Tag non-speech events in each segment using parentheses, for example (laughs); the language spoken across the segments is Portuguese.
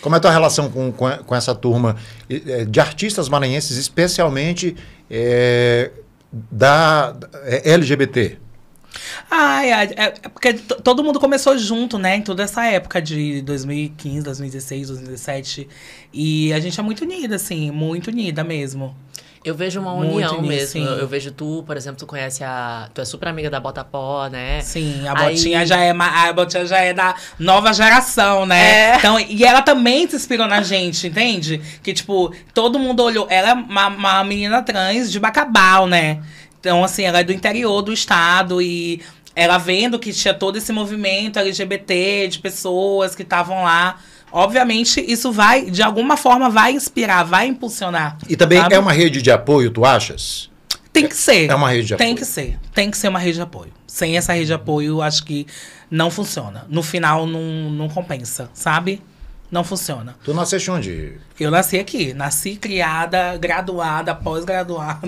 Como é a tua relação com, com, essa turma é, de artistas maranhenses, especialmente é, da é, LGBT? Ah, é, é, porque todo mundo começou junto, né? Em toda essa época de 2015, 2016, 2017. E a gente é muito unida, assim, muito unida mesmo. Eu vejo uma união nisso, mesmo. Eu, eu, vejo tu, por exemplo, tu conhece a. Tu é super amiga da Bota Pó, né? Sim, a Botinha Aí... já é a Botinha já é da nova geração, né? É. Então, e ela também se inspirou na gente, entende? Que, tipo, todo mundo olhou. Ela é uma, uma menina trans de Bacabal, né? Então, assim, ela é do interior do estado e ela vendo que tinha todo esse movimento LGBT de pessoas que estavam lá obviamente isso vai, de alguma forma, vai inspirar, vai impulsionar. E também sabe? é uma rede de apoio, tu achas? Tem que ser. É uma rede de apoio. Tem que ser. Tem que ser uma rede de apoio. Sem essa rede de apoio, acho que não funciona. No final, não, não compensa, sabe? Não funciona. Tu nasceste onde? Eu nasci aqui. Nasci criada, graduada, pós-graduada.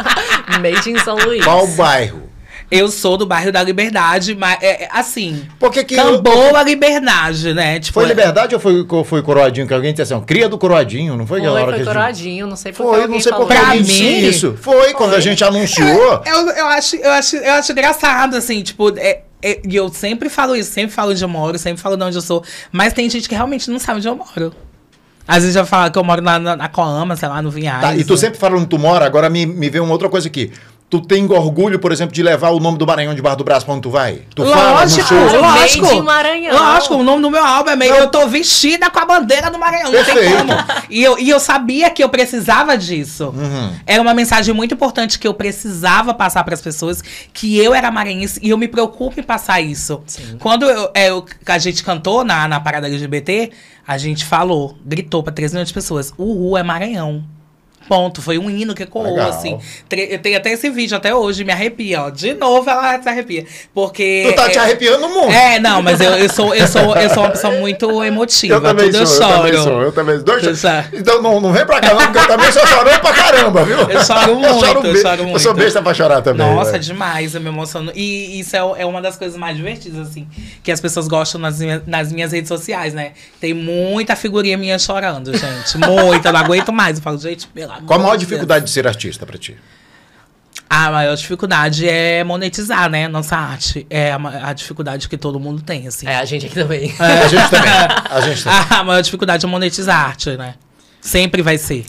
(laughs) Made in São Luís. Qual bairro? Eu sou do bairro da Liberdade, mas é, é assim. Porque que Cambou eu... a Liberdade, né? Tipo, foi é. Liberdade ou foi, foi Coroadinho? Que alguém disse assim, cria do Coroadinho, não foi? Foi, foi que Coroadinho, não sei por Foi, não sei por que alguém mim, isso. Foi, quando a gente anunciou. É, (laughs) eu, eu, acho, eu, acho, eu acho engraçado, assim, tipo. É, é e eu sempre falo isso, sempre falo de eu moro, sempre falo de onde eu sou. Mas tem gente que realmente não sabe onde eu moro. Às vezes já fala que eu moro na, na, na Coama, sei lá, no Vinhais. Tá, e tu sempre falando que tu mora, agora me, me vê uma outra coisa aqui. Tu tem orgulho, por exemplo, de levar o nome do Maranhão de Barra do Braço pra onde tu vai? Tu lógico, fala no show. Lógico, Made Maranhão. lógico. O nome do meu álbum é meio... Eu tô vestida com a bandeira do Maranhão, não tem como. E eu, e eu sabia que eu precisava disso. Uhum. Era uma mensagem muito importante que eu precisava passar para as pessoas, que eu era maranhense e eu me preocupo em passar isso. Sim. Quando eu, é, eu, a gente cantou na, na parada LGBT, a gente falou, gritou para 3 milhões de pessoas, o Ru é Maranhão. Ponto. Foi um hino que ecoou, Legal. assim. eu tenho até esse vídeo até hoje, me arrepia, ó. De novo ela se arrepia. Porque. Tu tá é... te arrepiando muito. É, não, mas eu, eu, sou, eu, sou, eu sou uma pessoa muito emotiva. Eu também Tudo sou, eu choro. também sou, eu também Dois, Então não, não vem pra cá, não, porque eu também sou chorando pra caramba, viu? Eu choro muito, eu, choro, eu choro muito. Eu sou besta pra chorar também. Nossa, né? demais, eu me emociono. E isso é, é uma das coisas mais divertidas, assim, que as pessoas gostam nas minhas, nas minhas redes sociais, né? Tem muita figurinha minha chorando, gente. Muita, não aguento mais. Eu falo, gente, pela qual a maior dificuldade de ser artista para ti? A maior dificuldade é monetizar, né? Nossa arte. É a, dificuldade que todo mundo tem, assim. É, a gente aqui também. É. A gente também. (laughs) A gente também. A maior dificuldade é monetizar a arte, né? Sempre vai ser.